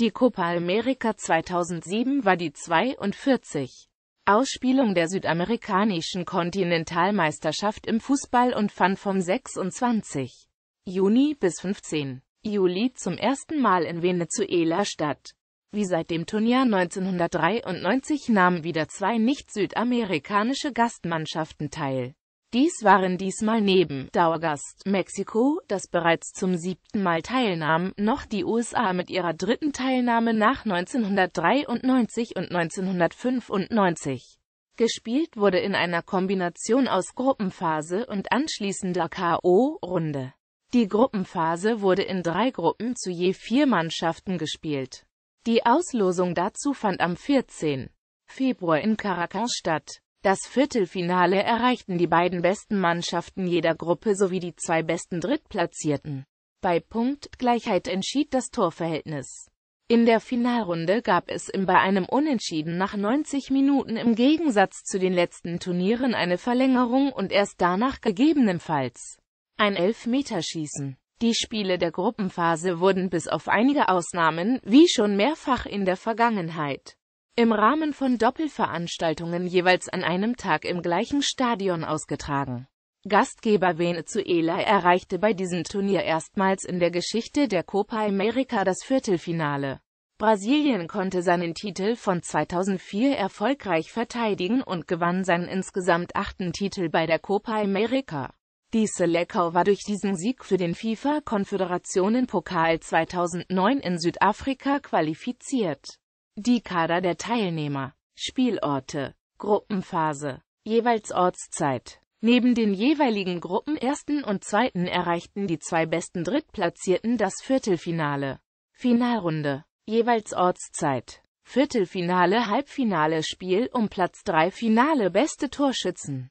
Die Copa America 2007 war die 42. Ausspielung der südamerikanischen Kontinentalmeisterschaft im Fußball und fand vom 26. Juni bis 15. Juli zum ersten Mal in Venezuela statt. Wie seit dem Turnier 1993 nahmen wieder zwei nicht-südamerikanische Gastmannschaften teil. Dies waren diesmal neben Dauergast Mexiko, das bereits zum siebten Mal teilnahm, noch die USA mit ihrer dritten Teilnahme nach 1993 und 1995. Gespielt wurde in einer Kombination aus Gruppenphase und anschließender K.O.-Runde. Die Gruppenphase wurde in drei Gruppen zu je vier Mannschaften gespielt. Die Auslosung dazu fand am 14. Februar in Caracas statt. Das Viertelfinale erreichten die beiden besten Mannschaften jeder Gruppe sowie die zwei besten Drittplatzierten. Bei Punktgleichheit entschied das Torverhältnis. In der Finalrunde gab es im bei einem Unentschieden nach 90 Minuten im Gegensatz zu den letzten Turnieren eine Verlängerung und erst danach gegebenenfalls ein Elfmeterschießen. Die Spiele der Gruppenphase wurden bis auf einige Ausnahmen, wie schon mehrfach in der Vergangenheit, im Rahmen von Doppelveranstaltungen jeweils an einem Tag im gleichen Stadion ausgetragen. Gastgeber Venezuela erreichte bei diesem Turnier erstmals in der Geschichte der Copa America das Viertelfinale. Brasilien konnte seinen Titel von 2004 erfolgreich verteidigen und gewann seinen insgesamt achten Titel bei der Copa America. Die Selecao war durch diesen Sieg für den FIFA-Konföderationenpokal 2009 in Südafrika qualifiziert. Die Kader der Teilnehmer. Spielorte. Gruppenphase. Jeweils Ortszeit. Neben den jeweiligen Gruppen ersten und zweiten erreichten die zwei besten Drittplatzierten das Viertelfinale. Finalrunde. Jeweils Ortszeit. Viertelfinale Halbfinale Spiel um Platz 3 Finale Beste Torschützen.